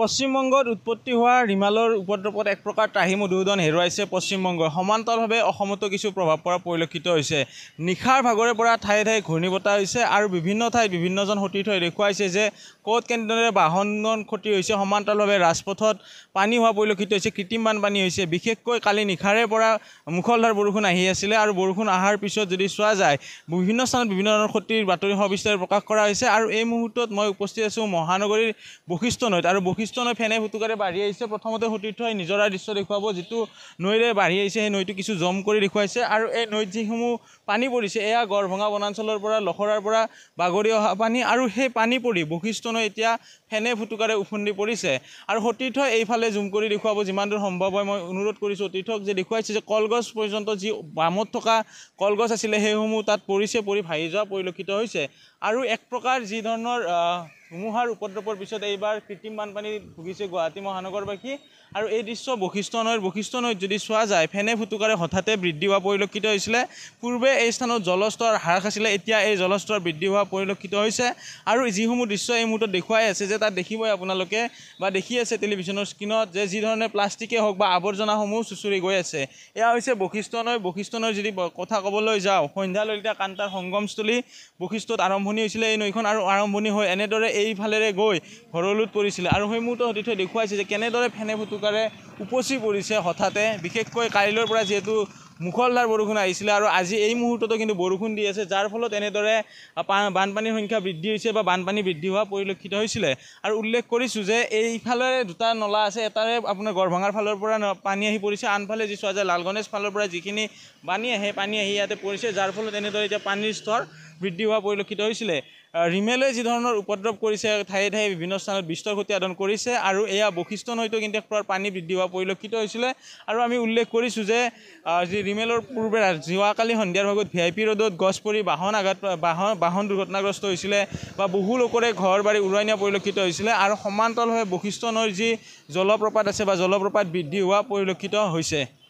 পশ্চিমবংগত উৎপত্তি হোৱা ৰিমালৰ উপদ্ৰৱত এক প্ৰকাৰ ত্ৰাহি মধুসূদন হেৰুৱাইছে পশ্চিমবংগই সমান্তৰালভাৱে অসমতো কিছু প্ৰভাৱ পৰা পৰিলক্ষিত হৈছে নিশাৰ ভাগৰে পৰা ঠায়ে ঠায়ে ঘূৰ্ণীবতাহ হৈছে আৰু বিভিন্ন ঠাইত বিভিন্নজন সতীৰ্থই দেখুৱাইছে যে ক'ত কেনেদৰে বাহন ক্ষতি হৈছে সমান্তৰালভাৱে ৰাজপথত পানী হোৱা পৰিলক্ষিত হৈছে কৃত্ৰিম বানপানী হৈছে বিশেষকৈ কালি নিশাৰে পৰা মুখলধাৰ বৰষুণ আহি আছিলে আৰু বৰষুণ অহাৰ পিছত যদি চোৱা যায় বিভিন্ন স্থানত বিভিন্ন ধৰণৰ ক্ষতিৰ বাতৰি সবিস্তাৰে প্ৰকাশ কৰা হৈছে আৰু এই মুহূৰ্তত মই উপস্থিত আছোঁ মহানগৰীৰ বশিষ্ঠ নৈত আৰু ভূপৃষ্ঠনৈ ফেনে ফুটুকাৰে বাঢ়ি আহিছে প্ৰথমতে সতীৰ্থই নিজৰা দৃশ্য দেখুৱাব যিটো নৈৰে বাঢ়ি আহিছে সেই নৈটো কিছু জম কৰি দেখুৱাইছে আৰু এই নৈত যিসমূহ পানী পৰিছে এয়া গড়ভঙা বনাঞ্চলৰ পৰা লখৰাৰ পৰা বাগৰি অহা পানী আৰু সেই পানী পৰি নৈ এতিয়া ফেনে ফুটুকাৰে উফন্দি পৰিছে আৰু সতীৰ্থই এইফালে জুম কৰি দেখুৱাব যিমান দূৰ সম্ভৱ হয় মই অনুৰোধ কৰিছোঁ সতীৰ্থক যে দেখুৱাইছে যে কলগছ পৰ্যন্ত যি বামত থকা কলগছ আছিলে সেইসমূহ তাত পৰিছে পৰি ভাহি যোৱা পৰিলক্ষিত হৈছে আৰু এক প্ৰকাৰ যিধৰণৰ ধুমুহাৰ উপদ্ৰৱৰ পিছত এইবাৰ কৃত্ৰিম বানপানী ভুগিছে গুৱাহাটী মহানগৰবাসী আৰু এই দৃশ্য বৈশিষ্ট্য নৈৰ বৈশিষ্ট্য নৈত যদি চোৱা যায় ফেনে ফুটুকাৰে হঠাতে বৃদ্ধি হোৱা পৰিলক্ষিত হৈছিলে পূৰ্বে এই স্থানত জলস্তৰ হ্ৰাস আছিলে এতিয়া এই জলস্তৰ বৃদ্ধি হোৱা পৰিলক্ষিত হৈছে আৰু যিসমূহ দৃশ্য এই মুহূৰ্তত দেখুৱাই আছে যে তাত দেখিবই আপোনালোকে বা দেখি আছে টেলিভিশ্যনৰ স্ক্ৰীণত যে যিধৰণে প্লাষ্টিকেই হওক বা আৱৰ্জনাসমূহ চুচৰি গৈ আছে এয়া হৈছে বৈশিষ্ট্য নৈ বশিষ্ঠ নৈৰ যদি কথা ক'বলৈ যাওঁ সন্ধ্যা ললিতা কান্তাৰ সংগমস্থলী বশিষ্ঠত আৰম্ভণি হৈছিলে এই নৈখন আৰু আৰম্ভণি হৈ এনেদৰে এই এইফালেৰে গৈ ঘৰলৈ পৰিছিলে আৰু সেই মুহূৰ্ত সতীৰ্থই দেখুৱাইছে যে কেনেদৰে ফেনে ফুটুকাৰে উপচি পৰিছে হঠাতে বিশেষকৈ কাইলৈৰ পৰা যিহেতু মুখলধাৰ বৰষুণ আহিছিলে আৰু আজি এই মুহূৰ্ততো কিন্তু বৰষুণ দি আছে যাৰ ফলত এনেদৰে বানপানীৰ সংখ্যা বৃদ্ধি হৈছে বা বানপানী বৃদ্ধি হোৱা পৰিলক্ষিত হৈছিলে আৰু উল্লেখ কৰিছোঁ যে এইফালে দুটা নলা আছে এটাৰে আপোনাৰ গড়ভঙাৰ ফালৰ পৰা পানী আহি পৰিছে আনফালে যি চোৱা যায় লালগণেশ ফালৰ পৰা যিখিনি পানী আহে পানী আহি ইয়াতে পৰিছে যাৰ ফলত এনেদৰে এতিয়া পানীৰ স্তৰ বৃদ্ধি হোৱা পৰিলক্ষিত হৈছিলে ৰিমেলে যিধৰণৰ উপদ্ৰৱ কৰিছে ঠায়ে ঠায়ে বিভিন্ন স্থানত বিস্তৰ ক্ষতি সাধন কৰিছে আৰু এয়া বশিষ্ঠ নৈতো কিন্তু পৰা পানী বৃদ্ধি হোৱা পৰিলক্ষিত হৈছিলে আৰু আমি উল্লেখ কৰিছোঁ যে যি ৰিমেলৰ পূৰ্বে যোৱাকালি সন্ধিয়াৰ ভাগত ভি আই পি ৰ'দত গছ পৰি বাহন আঘাত বাহন বাহন দুৰ্ঘটনাগ্ৰস্ত হৈছিলে বা বহু লোকৰে ঘৰ বাৰী উৰুৱাই নিয়া পৰিলক্ষিত হৈছিলে আৰু সমান্তৰালভাৱে বশিষ্ঠ নৈৰ যি জলপ্ৰপাত আছে বা জলপ্ৰপাত বৃদ্ধি হোৱা পৰিলক্ষিত হৈছে